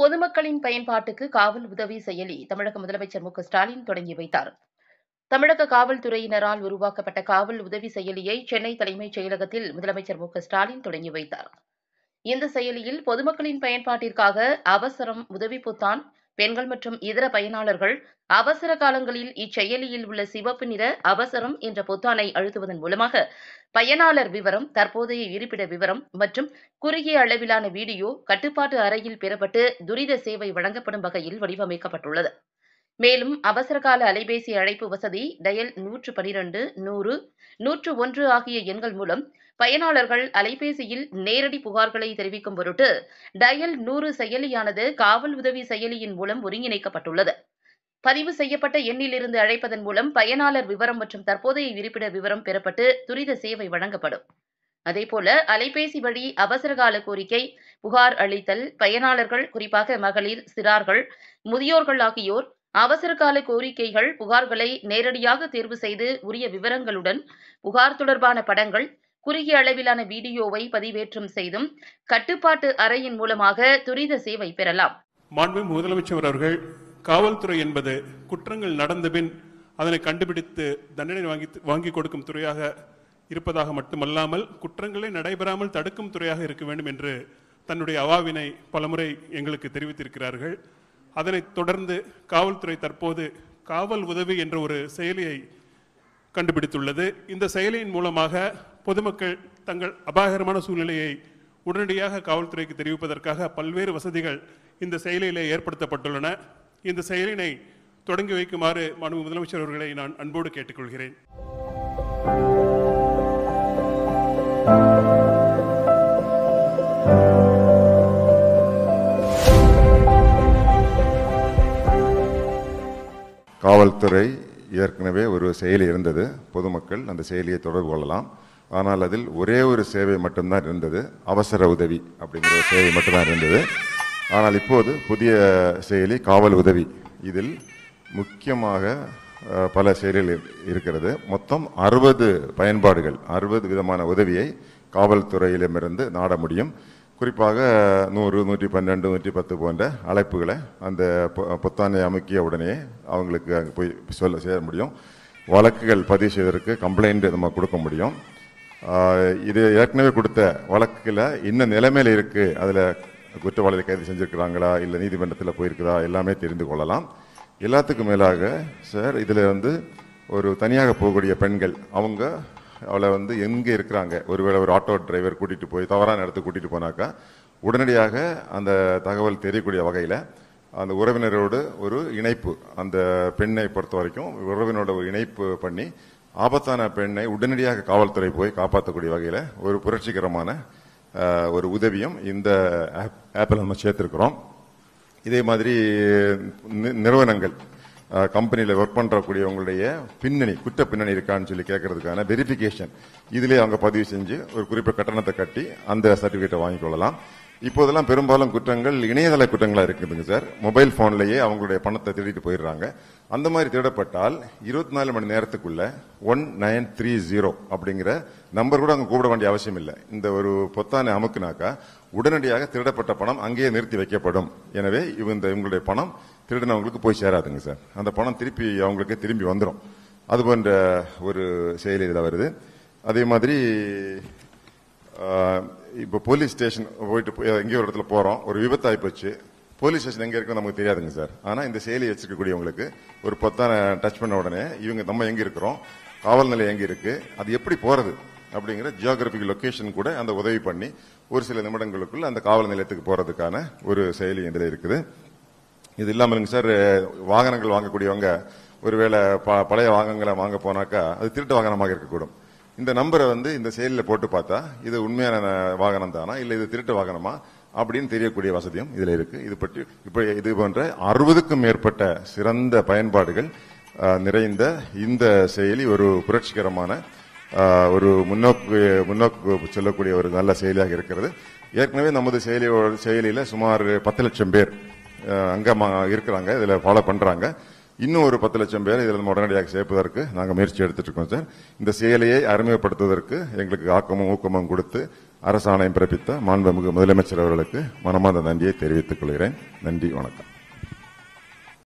பொதுமக்களின் பயன்பாட்டுக்கு காவல் உதவி செயலி தமிழக முதலமைச்சர் மு ஸ்டாலின் தொடங்கி வைத்தார் தமிழக காவல்துறையினரால் உருவாக்கப்பட்ட காவல் உதவி செயலியை சென்னை தலைமைச் செயலகத்தில் முதலமைச்சர் மு ஸ்டாலின் தொடங்கி வைத்தார் இந்த செயலியில் பொதுமக்களின் பயன்பாட்டிற்காக அவசரம் உதவி பொத்தான் பெண்கள் மற்றும் இதர பயனாளர்கள் அவசர காலங்களில் இச்செயலியில் உள்ள சிவப்பு நிற அவசரம் என்ற பொத்தானை அழுத்துவதன் மூலமாக பயனாளர் விவரம் தற்போதைய இருப்பிட விவரம் மற்றும் குறுகிய அளவிலான வீடியோ கட்டுப்பாட்டு அறையில் பெறப்பட்டு துரித சேவை வழங்கப்படும் வகையில் வடிவமைக்கப்பட்டுள்ளது மேலும் அவசரகால அலைபேசி அழைப்பு வசதி டயல் நூற்று பனிரெண்டு நூறு நூற்று ஒன்று ஆகிய எண்கள் மூலம் பயனாளர்கள் அலைபேசியில் நேரடி புகார்களை தெரிவிக்கும் பொருட்டு டயல் நூறு செயலியானது காவல் உதவி செயலியின் மூலம் ஒருங்கிணைக்கப்பட்டுள்ளது பதிவு செய்யப்பட்ட எண்ணிலிருந்து அழைப்பதன் மூலம் பயனாளர் விவரம் மற்றும் தற்போதைய இருப்பிட விவரம் பெறப்பட்டு துரித சேவை வழங்கப்படும் அதேபோல அலைபேசி வழி அவசரகால கோரிக்கை புகார் அளித்தல் பயனாளர்கள் குறிப்பாக மகளிர் சிறார்கள் முதியோர்கள் ஆகியோர் அவசரகால கோரிக்கைகள் புகார்களை நேரடியாக தேர்வு செய்து உரிய விவரங்களுடன் புகார் தொடர்பான படங்கள் குறுகிய அளவிலான வீடியோவை பதிவேற்றம் செய்தும் கட்டுப்பாட்டு அறையின் மூலமாக துரித சேவை பெறலாம் மாண்பு முதலமைச்சர் அவர்கள் காவல்துறை என்பது குற்றங்கள் நடந்தபின் அதனை கண்டுபிடித்து தண்டனை வாங்கி வாங்கி கொடுக்கும் துறையாக இருப்பதாக மட்டுமல்லாமல் குற்றங்களை நடைபெறாமல் தடுக்கும் துறையாக இருக்க வேண்டும் என்று தன்னுடைய அவாவினை பலமுறை எங்களுக்கு தெரிவித்திருக்கிறார்கள் அதனைத் தொடர்ந்து காவல்துறை தற்போது காவல் உதவி என்ற ஒரு செயலியை கண்டுபிடித்துள்ளது இந்த செயலியின் மூலமாக பொதுமக்கள் தங்கள் அபாயகரமான சூழ்நிலையை உடனடியாக காவல்துறைக்கு தெரிவிப்பதற்காக பல்வேறு வசதிகள் இந்த செயலியிலே ஏற்படுத்தப்பட்டுள்ளன இந்த செயலினை தொடங்கி வைக்குமாறு மாணவ முதலமைச்சர் அவர்களை நான் அன்போடு கேட்டுக்கொள்கிறேன் காவல்துறை ஏற்கனவே ஒரு செயலி இருந்தது பொதுமக்கள் அந்த செயலியை தொடர்பு கொள்ளலாம் ஆனால் அதில் ஒரே ஒரு சேவை மட்டும்தான் இருந்தது அவசர உதவி அப்படிங்கிற ஒரு சேவை மட்டும்தான் இருந்தது ஆனால் இப்போது புதிய செயலி காவல் உதவி இதில் முக்கியமாக பல செயலிகள் இருக்கிறது மொத்தம் அறுபது பயன்பாடுகள் அறுபது விதமான உதவியை காவல்துறையிலமிருந்து நாட முடியும் குறிப்பாக நூறு நூற்றி பன்னெண்டு நூற்றி பத்து போன்ற அழைப்புகளை அந்த புத்தாண்டை அமைக்கிய உடனே அவங்களுக்கு அங்கே போய் சொல்ல சேர முடியும் வழக்குகள் பதிவு செய்வதற்கு கம்ப்ளைண்ட் நம்ம கொடுக்க முடியும் இது ஏற்கனவே கொடுத்த வழக்கில் இன்னும் நிலைமையில் இருக்குது அதில் குற்றவாளிகள் கைது செஞ்சுருக்கிறாங்களா இல்லை நீதிமன்றத்தில் போயிருக்குதா எல்லாமே தெரிந்து கொள்ளலாம் எல்லாத்துக்கும் மேலாக சார் இதில் வந்து ஒரு தனியாக போகக்கூடிய பெண்கள் அவங்க அவளை வந்து எங்கே இருக்கிறாங்க ஒருவேளை ஒரு ஆட்டோ டிரைவர் கூட்டிகிட்டு போய் தவறான இடத்துக்கு கூட்டிகிட்டு போனாக்கா உடனடியாக அந்த தகவல் தெரியக்கூடிய வகையில் அந்த உறவினரோடு ஒரு இணைப்பு அந்த பெண்ணை பொறுத்த வரைக்கும் உறவினோட ஒரு இணைப்பு பண்ணி ஆபத்தான பெண்ணை உடனடியாக காவல்துறை போய் காப்பாற்றக்கூடிய வகையில் ஒரு புரட்சிகரமான ஒரு உதவியும் இந்த ஆப் ஆப்பில் நம்ம சேர்த்துருக்குறோம் இதே மாதிரி நிறுவனங்கள் கம்பெனியில் ஒர்க் பண்ணுறக்கூடியவங்களுடைய பின்னணி குற்ற பின்னணி இருக்கான்னு சொல்லி கேட்கறதுக்கான வெரிஃபிகேஷன் இதிலே அவங்க பதிவு செஞ்சு ஒரு குறிப்பிட்ட கட்டணத்தை கட்டி அந்த சர்டிஃபிகேட்டை வாங்கிக்கொள்ளலாம் இப்போதெல்லாம் பெரும்பாலும் குற்றங்கள் இணையதள குற்றங்களாக இருக்குதுங்க சார் மொபைல் ஃபோன்லேயே அவங்களுடைய பணத்தை திருடிட்டு போயிடுறாங்க அந்த மாதிரி திருடப்பட்டால் இருபத்தி நாலு மணி நேரத்துக்குள்ள ஒன் நைன் த்ரீ ஜீரோ அப்படிங்கிற நம்பர் கூட அங்கே கூப்பிட வேண்டிய அவசியம் இல்லை இந்த ஒரு பொத்தானை அமுக்குனாக்கா உடனடியாக திருடப்பட்ட பணம் அங்கேயே நிறுத்தி வைக்கப்படும் எனவே இந்த இவங்களுடைய பணம் திருடினவங்களுக்கு போய் சேராதுங்க சார் அந்த பணம் திருப்பி அவங்களுக்கு திரும்பி வந்துடும் அது போன்ற ஒரு செயலி செயலியில் வருது அதே மாதிரி இப்போ போலீஸ் ஸ்டேஷன் போயிட்டு எங்கேயோ ஒரு இடத்துல போகிறோம் ஒரு விபத்து ஆகிப்போச்சு போலீஸ் ஸ்டேஷன் எங்கே இருக்குன்னு நமக்கு தெரியாதுங்க சார் ஆனால் இந்த செயலி வச்சிருக்கக்கூடியவங்களுக்கு ஒரு பொத்தான டச் பண்ண உடனே இவங்க நம்ம எங்கே இருக்கிறோம் காவல் நிலையம் எங்கே இருக்குது அது எப்படி போகிறது அப்படிங்கிற ஜியோகிராபிக் லொக்கேஷன் கூட அந்த உதவி பண்ணி ஒரு சில நிமிடங்களுக்குள்ள அந்த காவல் நிலையத்துக்கு போகிறதுக்கான ஒரு செயலி இதில் இருக்குது இது இல்லாமலுங்க சார் வாகனங்கள் வாங்கக்கூடியவங்க ஒருவேளை பழைய வாகனங்களை வாங்க போனாக்கா அது திருட்டு வாகனமாக இருக்கக்கூடும் இந்த நம்பரை வந்து இந்த செயலில் போட்டு பார்த்தா இது உண்மையான வாகனம் தானா இல்லை இது திருட்டு வாகனமா அப்படின்னு தெரியக்கூடிய வசதியும் இதில் இருக்கு இது பற்றி இப்போ இது போன்ற அறுபதுக்கும் மேற்பட்ட சிறந்த பயன்பாடுகள் நிறைந்த இந்த செயலி ஒரு புரட்சிகரமான ஒரு முன்னோக்கு முன்னோக்கு சொல்லக்கூடிய ஒரு நல்ல செயலியாக இருக்கிறது ஏற்கனவே நமது செயலியோட செயலியில் சுமார் பத்து லட்சம் பேர் அங்கமாக இருக்கிறாங்க இதில் ஃபாலோ பண்ணுறாங்க இன்னும் ஒரு பத்து லட்சம் பேர் இதில் உடனடியாக சேர்ப்பதற்கு நாங்கள் முயற்சி எடுத்துட்டு இருக்கோம் சார் இந்த செயலியை அறிமுகப்படுத்துவதற்கு எங்களுக்கு ஆக்கமும் ஊக்கமும் கொடுத்து அரசாணையம் பிறப்பித்த மாண்புமிகு முதலமைச்சர் அவர்களுக்கு மனமார்ந்த நன்றியை தெரிவித்துக் கொள்கிறேன் நன்றி வணக்கம்